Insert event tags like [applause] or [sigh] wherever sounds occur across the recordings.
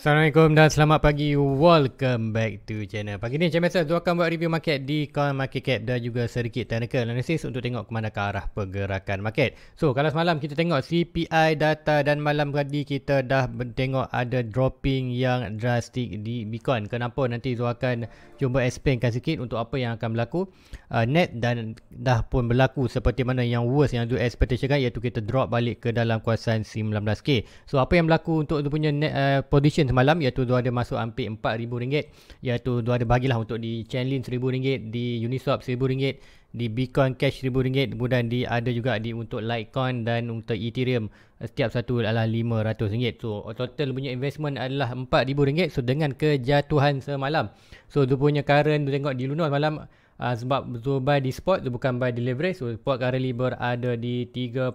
Assalamualaikum dan selamat pagi. Welcome back to channel. Pagi ni macam biasa, tu akan buat review market di Coin Market Cap dan juga sedikit technical analysis untuk tengok ke mana ke arah pergerakan market. So, kalau semalam kita tengok CPI data dan malam tadi kita dah tengok ada dropping yang drastic di Bitcoin. Kenapa? Nanti tu akan cuba explainkan sikit untuk apa yang akan berlaku. Uh, net dan dah pun berlaku seperti mana yang worst yang tu expectation kan iaitu kita drop balik ke dalam kuasaan 19K. So, apa yang berlaku untuk tu punya net uh, position semalam iaitu dua ada masuk hampir RM4,000 iaitu dua ada bahagilah untuk di Chainlink RM1,000, di Uniswap RM1,000, di Bitcoin Cash RM1,000 kemudian di, ada juga di untuk Litecoin dan untuk Ethereum setiap satu adalah RM500. So total punya investment adalah RM4,000 so dengan kejatuhan semalam. So dia punya current tu tengok di Luna semalam uh, ah, sebab so buy di spot tu bukan buy di leverage so spot currently berada di 3.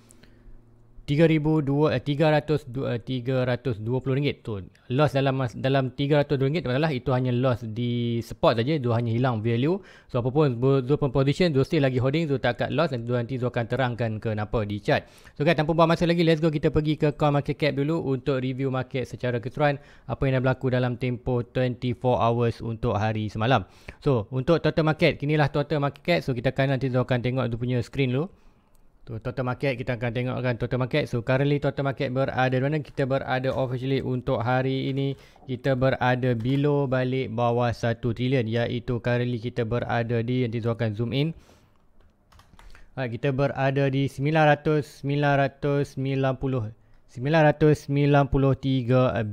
rm eh, eh, ringgit tu loss dalam dalam 300 ringgit adalah itu hanya loss di spot saja dua hanya hilang value so apapun dua pun position dua still lagi holding tu tak cut loss nanti nanti dia akan terangkan kenapa di chart so guys tanpa buang masa lagi let's go kita pergi ke call market cap dulu untuk review market secara keseluruhan apa yang dah berlaku dalam tempo 24 hours untuk hari semalam so untuk total market kinilah total market cap so kita akan nanti dia akan tengok dia punya screen dulu So, total market kita akan tengok kan total market. So currently total market berada di mana? Kita berada officially untuk hari ini kita berada below balik bawah 1 trilion iaitu currently kita berada di nanti saya akan zoom in. Ha, kita berada di 900 990 993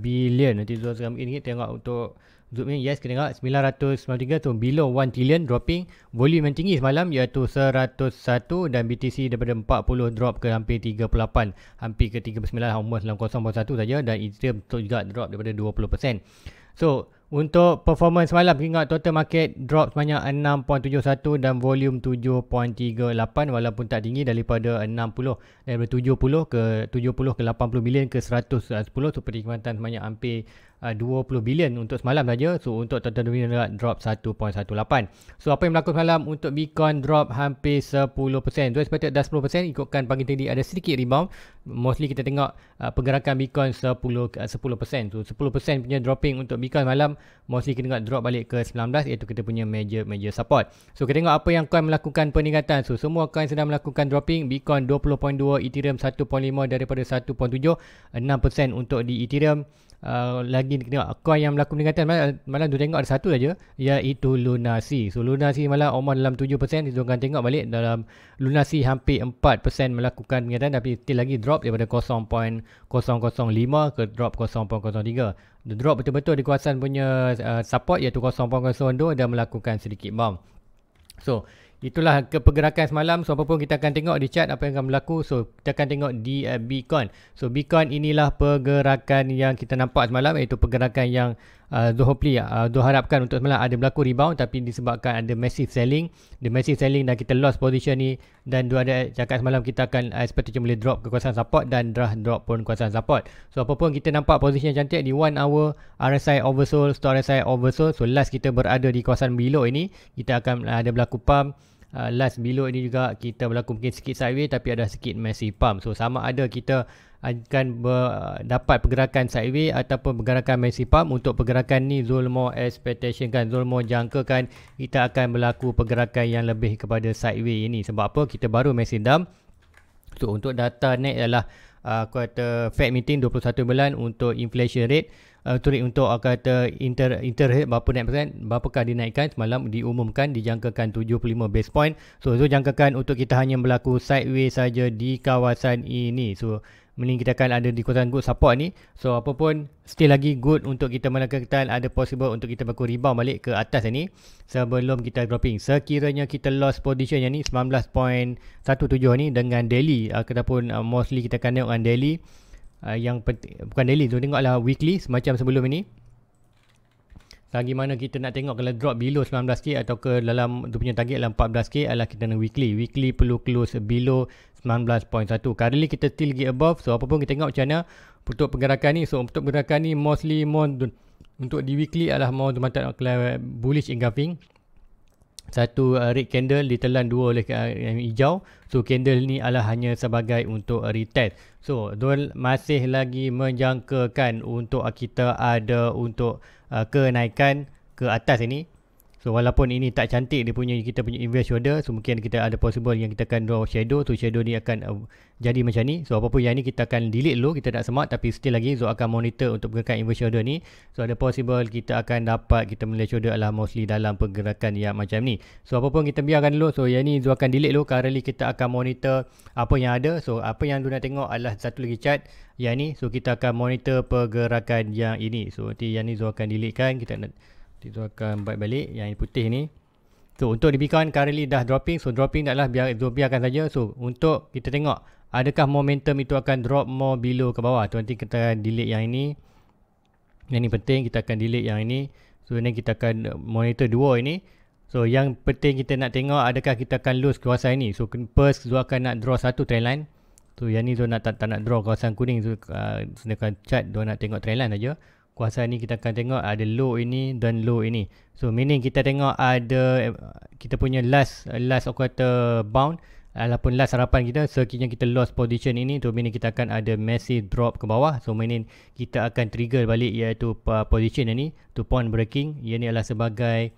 bilion. Nanti saya akan ini tengok untuk Zoom ini yes kita tengok 993 tu below 1 trillion dropping volume yang tinggi semalam iaitu 101 dan BTC daripada 40 drop ke hampir 38 hampir ke 39 almost 0.01 saja dan Ethereum tu juga drop daripada 20%. So untuk performance semalam kena ingat total market drop sebanyak 6.71 dan volume 7.38 walaupun tak tinggi daripada 60 daripada 70 ke 70 ke 80 million ke 110 so perkembangan sebanyak hampir 20 uh, bilion untuk semalam saja. So untuk total dunia drop 1.18. So apa yang berlaku semalam untuk Bitcoin drop hampir 10%. So seperti dah 10% ikutkan pagi tadi ada sedikit rebound. Mostly kita tengok uh, pergerakan Bitcoin 10 uh, 10%. So 10% punya dropping untuk Bitcoin malam mostly kita tengok drop balik ke 19 iaitu kita punya major major support. So kita tengok apa yang coin melakukan peningkatan. So semua coin sedang melakukan dropping. Bitcoin 20.2, Ethereum 1.5 daripada 1.7, 6% untuk di Ethereum. Uh, lagi lagi ni tengok coin yang berlaku peningkatan malam, malam tu tengok ada satu aja iaitu lunasi so lunasi malam omah dalam 7% kita akan tengok balik dalam lunasi hampir 4% melakukan peningkatan tapi still lagi drop daripada 0.005 ke drop 0.03 The drop betul-betul di kawasan punya uh, support iaitu 0.02 dan melakukan sedikit bump. So, Itulah kepergerakan semalam. So, apa pun kita akan tengok di chat apa yang akan berlaku. So, kita akan tengok di uh, eh, Bitcoin. So, Bitcoin inilah pergerakan yang kita nampak semalam iaitu pergerakan yang uh, hopefully uh, Zul harapkan untuk semalam ada berlaku rebound tapi disebabkan ada massive selling the massive selling dan kita lost position ni dan Zul ada cakap semalam kita akan uh, expectation boleh drop ke kawasan support dan dah drop pun kawasan support so apa pun kita nampak posisi yang cantik di 1 hour RSI oversold stock RSI oversold so last kita berada di kawasan below ini kita akan uh, ada berlaku pump Uh, last below ini juga kita berlaku mungkin sikit sideways tapi ada sikit massive pump so sama ada kita akan uh, dapat pergerakan sideways ataupun pergerakan massive pump untuk pergerakan ni Zulmo expectation kan Zulmo jangkakan kita akan berlaku pergerakan yang lebih kepada sideways ini sebab apa kita baru massive dump so, untuk data next adalah uh, kuarter Fed meeting 21 bulan untuk inflation rate uh, untuk uh, kata inter inter rate berapa naik persen berapakah dinaikkan semalam diumumkan dijangkakan 75 base point so so jangkakan untuk kita hanya berlaku sideways saja di kawasan ini so meninggalkan ada di kuantan good support ni so apa pun still lagi good untuk kita melakukan ada possible untuk kita baku rebound balik ke atas ni sebelum kita dropping sekiranya kita lost position yang ni 19.17 ni dengan daily ataupun uh, mostly kita akan tengok dengan daily uh, yang penting, bukan daily tu tengoklah weekly semacam sebelum ini Selagi mana kita nak tengok kalau drop below 19k atau ke dalam tu punya target dalam 14k adalah kita nak weekly. Weekly perlu close below 19.1. Currently kita still lagi above. So apa pun kita tengok macam mana untuk pergerakan ni. So untuk pergerakan ni mostly more untuk di weekly adalah more to mata bullish engulfing satu uh, red candle ditelan dua oleh uh, hijau so candle ni adalah hanya sebagai untuk uh, retest so don masih lagi menjangkakan untuk uh, kita ada untuk uh, kenaikan ke atas ini So walaupun ini tak cantik dia punya kita punya inverse shoulder so mungkin kita ada possible yang kita akan draw shadow so shadow ni akan uh, jadi macam ni so apa pun yang ni kita akan delete dulu kita tak semak tapi still lagi Zoe akan monitor untuk pergerakan inverse shoulder ni so ada possible kita akan dapat kita melihat shoulder adalah mostly dalam pergerakan yang macam ni so apa pun kita biarkan dulu so yang ni Zoe akan delete dulu currently kita akan monitor apa yang ada so apa yang Zoe nak tengok adalah satu lagi chart yang ni so kita akan monitor pergerakan yang ini so nanti yang ni Zoe akan delete kan kita nak kita akan buat balik yang putih ni. So untuk di Bitcoin currently dah dropping. So dropping tak lah biar, biarkan saja. So untuk kita tengok adakah momentum itu akan drop more below ke bawah. So Nanti kita akan delete yang ini. Yang ini penting kita akan delete yang ini. So ini kita akan monitor dua ini. So yang penting kita nak tengok adakah kita akan lose kawasan ini. So first Zul akan nak draw satu trendline. So yang ni Zul nak, tak, tak nak draw kawasan kuning. So uh, sedangkan chart Zul nak tengok trendline saja kuasa ini kita akan tengok ada low ini dan low ini. So meaning kita tengok ada kita punya last last aku kata bound ataupun last harapan kita sekiranya kita lost position ini tu so meaning kita akan ada massive drop ke bawah. So meaning kita akan trigger balik iaitu uh, position ini to point breaking. Ia ni adalah sebagai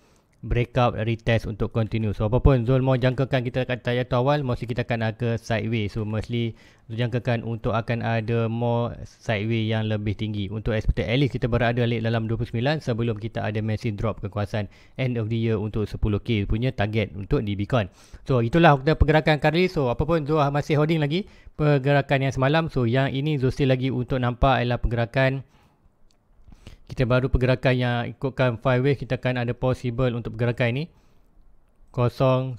breakout retest untuk continue. So apapun Zul mau jangkakan kita kat tayar tu awal mesti kita akan ke sideways. So mostly Zul jangkakan untuk akan ada more sideways yang lebih tinggi. Untuk expected at least kita berada late dalam 29 sebelum kita ada massive drop kekuasaan end of the year untuk 10k punya target untuk di Bitcoin. So itulah kita pergerakan kali So apapun Zul masih holding lagi pergerakan yang semalam. So yang ini Zul lagi untuk nampak adalah pergerakan kita baru pergerakan yang ikutkan five wave kita akan ada possible untuk pergerakan ini 0 1 2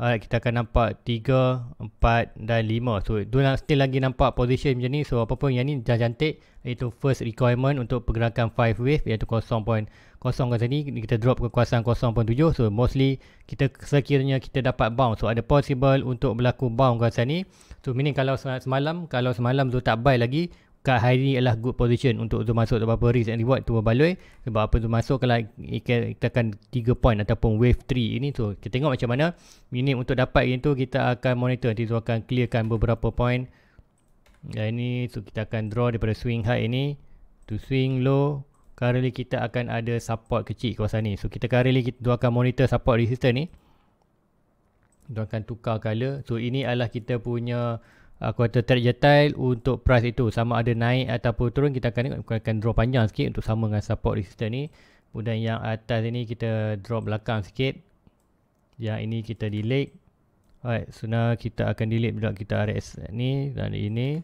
alright kita akan nampak 3 4 dan 5 so do not still lagi nampak position macam ni so apa pun yang ni dah cantik iaitu first requirement untuk pergerakan five wave iaitu 0.0 kosongkan sini kita drop ke kekuasaan 0.7 so mostly kita sekiranya kita dapat bounce so ada possible untuk berlaku bounce kawasan ni so meaning kalau semalam kalau semalam tu tak buy lagi kat hari ni adalah good position untuk tu masuk apa-apa risk and reward tu berbaloi sebab apa tu masuk kalau kita akan 3 point ataupun wave 3 ini tu kita tengok macam mana minim untuk dapat ini tu kita akan monitor nanti tu akan clearkan beberapa point dan ini so kita akan draw daripada swing high ini to swing low currently kita akan ada support kecil kawasan ni so kita currently kita tu akan monitor support resistance ni tu akan tukar color so ini adalah kita punya Aku quarter trade jetile untuk price itu sama ada naik ataupun turun kita akan tengok akan draw panjang sikit untuk sama dengan support resistance ni kemudian yang atas ini kita draw belakang sikit yang ini kita delete alright so now kita akan delete bila kita RS ni dan ini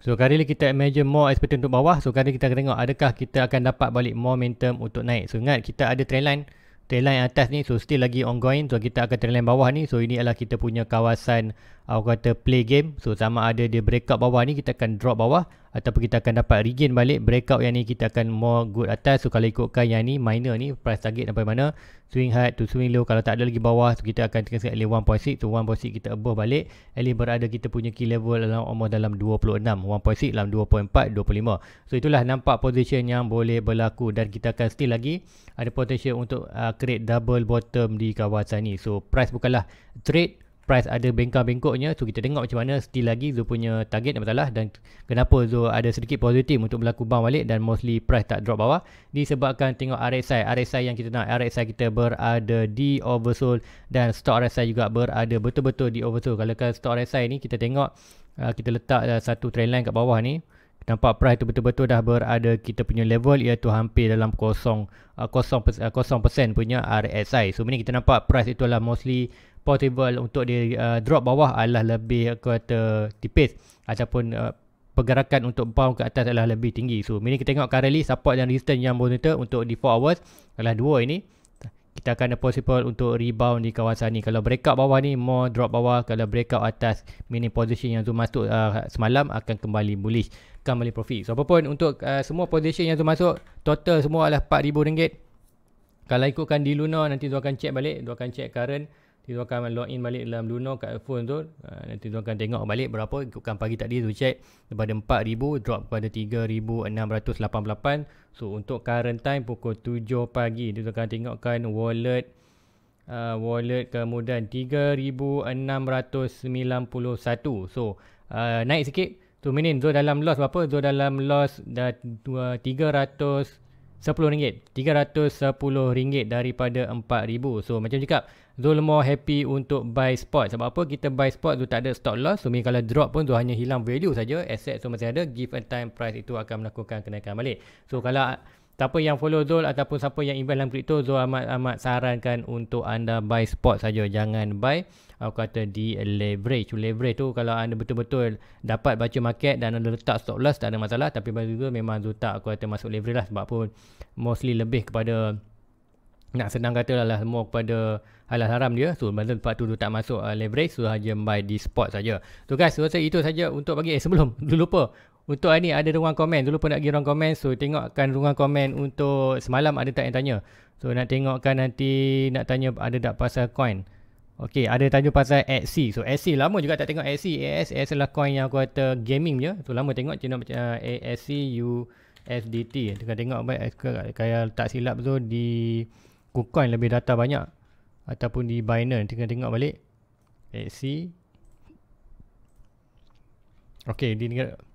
So kali ni kita imagine more expected untuk bawah. So kali ni kita akan tengok adakah kita akan dapat balik momentum untuk naik. So ingat kita ada trendline trendline atas ni so still lagi ongoing so kita akan trendline bawah ni so ini adalah kita punya kawasan uh, aku kata play game so sama ada dia breakout bawah ni kita akan drop bawah ataupun kita akan dapat regain balik breakout yang ni kita akan more good atas so kalau ikutkan yang ni minor ni price target sampai mana swing high to swing low kalau tak ada lagi bawah so kita akan tekan sekali 1.6 so 1.6 kita above balik at berada kita punya key level dalam almost dalam 26 1.6 dalam 2.4 2.5 so itulah nampak position yang boleh berlaku dan kita akan still lagi ada potential untuk uh, create double bottom di kawasan ni so price bukanlah trade price ada bengkak-bengkoknya so kita tengok macam mana still lagi Zul punya target dan masalah dan kenapa Zul ada sedikit positif untuk berlaku bang balik dan mostly price tak drop bawah disebabkan tengok RSI RSI yang kita nak RSI kita berada di oversold dan stock RSI juga berada betul-betul di oversold kalau kan stock RSI ni kita tengok uh, kita letak uh, satu trend line kat bawah ni nampak price tu betul-betul dah berada kita punya level iaitu hampir dalam kosong 0% uh, punya RSI. So, ini kita nampak price itu adalah mostly portable untuk di uh, drop bawah adalah lebih kata tipis ataupun uh, pergerakan untuk bound ke atas adalah lebih tinggi. So, mini kita tengok currently support dan resistance yang monitor untuk di 4 hours adalah dua ini. Kita akan ada possible untuk rebound di kawasan ni. Kalau breakout bawah ni, more drop bawah. Kalau breakout atas, mini position yang tu masuk uh, semalam akan kembali bullish. Kembali profit. So, apapun untuk uh, semua position yang tu masuk, total semua adalah RM4,000. Kalau ikutkan di Luna, nanti tu akan check balik. Tu akan check current tu akan login balik dalam Luno kat phone tu. Ha, nanti tu akan tengok balik berapa ikutkan pagi tadi tu check daripada 4000 drop kepada 3688. So untuk current time pukul 7 pagi tu akan tengokkan wallet uh, wallet kemudian 3691. So uh, naik sikit. Tu so, minin tu dalam loss berapa? Tu dalam loss dah 200 RM10. RM310 daripada RM4,000. So macam cakap, Zul more happy untuk buy spot. Sebab apa? Kita buy spot, tu tak ada stock loss. So, kalau drop pun, tu hanya hilang value saja. Asset so masih ada. Give a time price itu akan melakukan kenaikan balik. So, kalau siapa yang follow Zul ataupun siapa yang invest dalam crypto, Zul amat-amat sarankan untuk anda buy spot saja. Jangan buy aku kata di leverage leverage tu kalau anda betul-betul dapat baca market dan anda letak stop loss tak ada masalah tapi juga memang tu tak aku kata masuk leverage lah sebab pun mostly lebih kepada nak senang kata lah, lah semua kepada halal haram dia so benda tempat tu, tu tak masuk uh, leverage so hanya buy di spot saja. so guys so, so itu saja untuk bagi eh sebelum [laughs] lupa untuk hari ni ada ruang komen dulu pun nak pergi ruang komen so tengokkan ruang komen untuk semalam ada tak yang tanya so nak tengokkan nanti nak tanya ada tak pasal coin Okay, ada tanya pasal XC. So XC lama juga tak tengok XC. AS AS adalah coin yang aku kata gaming je. So lama tengok cina macam uh, eh, USDT. Tengah tengok baik eh, kalau tak silap tu di KuCoin lebih data banyak ataupun di Binance. Tengah tengok balik. XC. Okay, dia tengok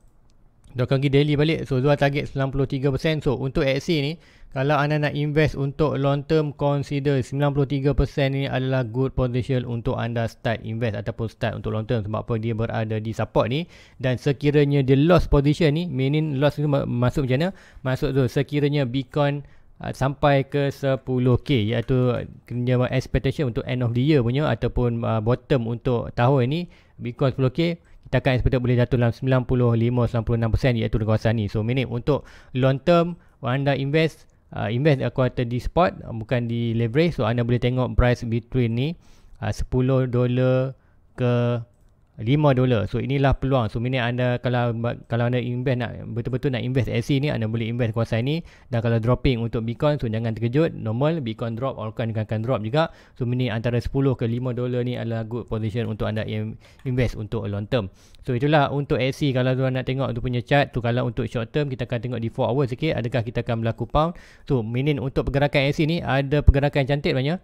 dia akan pergi daily balik. So Zuan target 93%. So untuk XC ni kalau anda nak invest untuk long term consider 93% ni adalah good potential untuk anda start invest ataupun start untuk long term sebab apa dia berada di support ni dan sekiranya dia lost position ni meaning loss ni masuk macam mana? Masuk tu sekiranya Bitcoin uh, sampai ke 10k iaitu kena expectation untuk end of the year punya ataupun uh, bottom untuk tahun ni Bitcoin 10k takkan expected boleh jatuh dalam 95-96% iaitu di kawasan ni. So minit untuk long term anda invest uh, invest di quarter di spot uh, bukan di leverage. So anda boleh tengok price between ni uh, 10 ke 5 dolar. So inilah peluang. So minit anda kalau kalau anda invest nak betul-betul nak invest SC ni anda boleh invest kuasa ini dan kalau dropping untuk Bitcoin so jangan terkejut. Normal Bitcoin drop all coin akan drop juga. So minit antara 10 ke 5 dolar ni adalah good position untuk anda invest untuk long term. So itulah untuk SC kalau tuan nak tengok tu punya chart tu kalau untuk short term kita akan tengok di 4 hours sikit adakah kita akan berlaku pound. So minit untuk pergerakan SC ni ada pergerakan cantik banyak.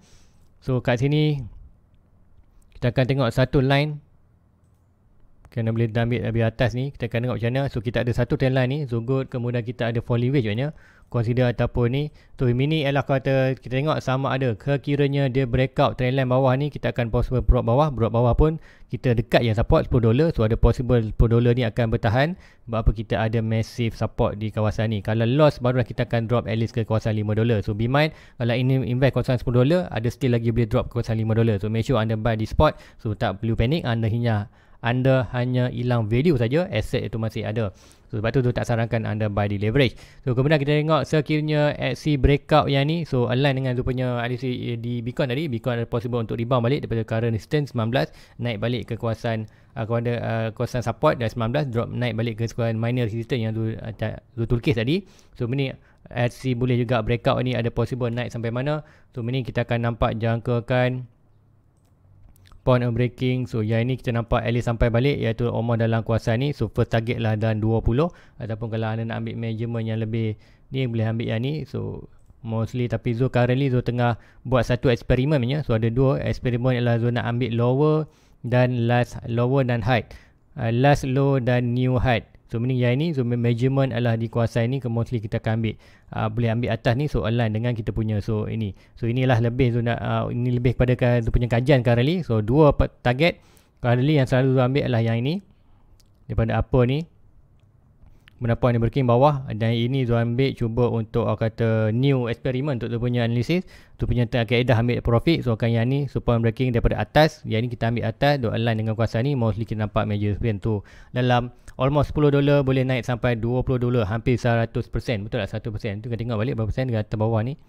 So kat sini kita akan tengok satu line kena boleh ambil lebih atas ni kita akan tengok macam mana so kita ada satu trend line ni so good kemudian kita ada falling wedge maknanya consider ataupun ni so ini ialah kata kita tengok sama ada kekiranya dia breakout trend line bawah ni kita akan possible broad bawah broad bawah pun kita dekat yang support 10 dolar so ada possible 10 dolar ni akan bertahan sebab apa kita ada massive support di kawasan ni kalau loss barulah kita akan drop at least ke kawasan 5 dolar so be mind kalau ini invest kawasan 10 dolar ada still lagi boleh drop ke kawasan 5 dolar so make sure anda buy di spot so tak perlu panik anda hinyah anda hanya hilang value saja aset itu masih ada so, sebab tu, tu tak sarankan anda buy di leverage so kemudian kita tengok sekiranya XC breakout yang ni so align dengan tu punya IDC di Bitcoin tadi Bitcoin ada possible untuk rebound balik daripada current resistance 19 naik balik ke kawasan uh, ah, kepada uh, ah, kawasan support dari 19 drop naik balik ke kawasan minor resistance yang tu ah, tu, tu tulis tadi so ini XC boleh juga breakout ni ada possible naik sampai mana so ini kita akan nampak jangkakan respond and breaking so yang ini kita nampak at least sampai balik iaitu Omar dalam kuasa ni so first target lah dan 20 ataupun kalau anda nak ambil measurement yang lebih ni boleh ambil yang ni so mostly tapi Zul currently Zul tengah buat satu eksperimen ni. so ada dua eksperimen ialah Zul nak ambil lower dan last lower dan height uh, last low dan new height So meaning yang ini so measurement adalah dikuasai ini ke mostly kita akan ambil uh, boleh ambil atas ni so align dengan kita punya so ini. So inilah lebih so nak uh, ini lebih kepada tu punya kajian currently. So dua target currently yang selalu ambil adalah yang ini daripada apa ni pendapat yang berkini bawah dan ini dia ambil cuba untuk uh, kata new eksperimen untuk dia punya analisis tu punya kaedah ambil profit so akan yang ni support and breaking daripada atas yang ni kita ambil atas dia align dengan kuasa ni mostly kita nampak major spin tu dalam almost 10 dolar boleh naik sampai 20 dolar hampir 100% betul tak 1% tu kita tengok balik berapa persen dekat atas bawah ni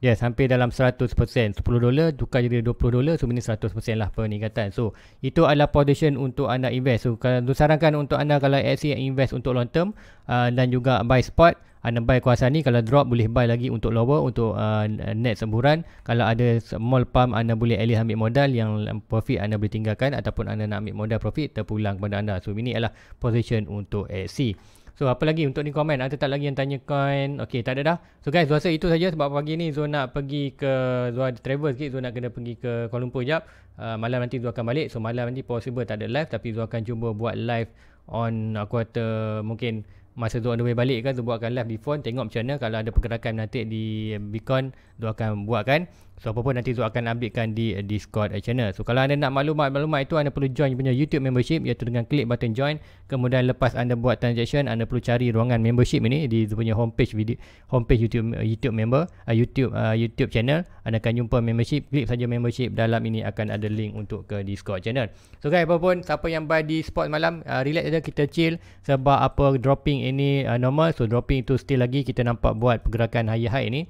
Yes, sampai dalam 100%. 10 dolar tukar jadi 20 dolar. So, ini 100% lah peningkatan. So, itu adalah position untuk anda invest. So, kalau sarankan untuk anda kalau aksi yang invest untuk long term uh, dan juga buy spot, anda buy kuasa ni kalau drop boleh buy lagi untuk lower untuk uh, net semburan kalau ada small pump anda boleh at least ambil modal yang profit anda boleh tinggalkan ataupun anda nak ambil modal profit terpulang kepada anda so ini adalah position untuk AC So apa lagi untuk ni komen ada ah, tak lagi yang tanya coin. Okay, tak ada dah. So guys rasa itu saja sebab pagi ni Zul nak pergi ke Zul travel sikit Zul nak kena pergi ke Kuala Lumpur jap. Uh, malam nanti Zul akan balik. So malam nanti possible tak ada live tapi Zul akan cuba buat live on aku kata mungkin masa Zul on the way balik kan Zul buatkan live di phone tengok macam mana kalau ada pergerakan nanti di beacon Zul akan buatkan. So apa pun nanti Zul akan updatekan di eh, Discord eh, channel. So kalau anda nak maklumat-maklumat itu anda perlu join punya YouTube membership iaitu dengan klik button join. Kemudian lepas anda buat transaction anda perlu cari ruangan membership ini di Zul punya homepage video homepage YouTube eh, YouTube member uh, YouTube uh, YouTube channel anda akan jumpa membership klik saja membership dalam ini akan ada link untuk ke Discord channel. So guys apa pun siapa yang buy di spot malam uh, relax saja kita chill sebab apa dropping ini uh, normal so dropping itu still lagi kita nampak buat pergerakan high high ini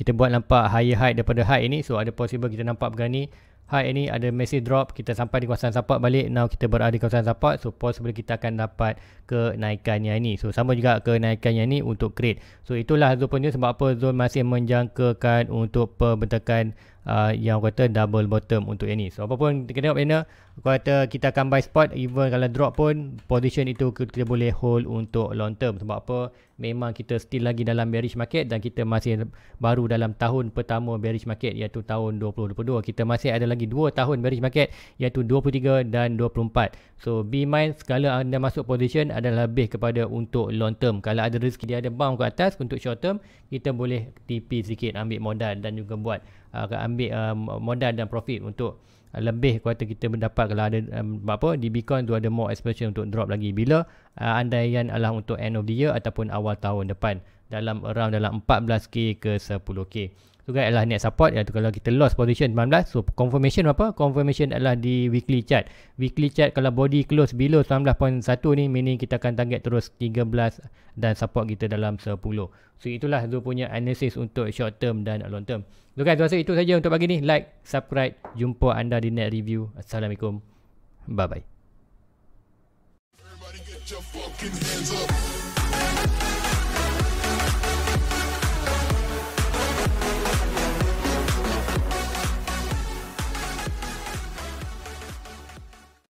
kita buat nampak higher high daripada high ini so ada possible kita nampak begini high ini ada massive drop kita sampai di kawasan support balik now kita berada di kawasan support so possible kita akan dapat kenaikan yang ini so sama juga kenaikan yang ini untuk create so itulah zone punya sebab apa zone masih menjangkakan untuk pembentukan uh, yang kata double bottom untuk ini. So apa pun, kita tengok mana aku kata kita akan buy spot even kalau drop pun position itu kita boleh hold untuk long term sebab apa memang kita still lagi dalam bearish market dan kita masih baru dalam tahun pertama bearish market iaitu tahun 2022. Kita masih ada lagi 2 tahun bearish market iaitu 23 dan 24. So be mind segala anda masuk position adalah lebih kepada untuk long term. Kalau ada rezeki dia ada bounce ke atas untuk short term kita boleh tipis sikit ambil modal dan juga buat akan ambil uh, modal dan profit untuk uh, lebih kuota kita mendapat kalau ada um, apa di Bitcoin tu ada more expansion untuk drop lagi bila uh, andaian adalah untuk end of the year ataupun awal tahun depan dalam around dalam 14k ke 10k juga kan, adalah net support iaitu kalau kita lost position 19 so confirmation apa confirmation adalah di weekly chart weekly chart kalau body close below 19.1 ni meaning kita akan target terus 13 dan support kita dalam 10 so itulah dua punya analysis untuk short term dan long term so guys rasa itu saja untuk pagi ni like subscribe jumpa anda di net review assalamualaikum bye bye Everybody get your fucking hands up.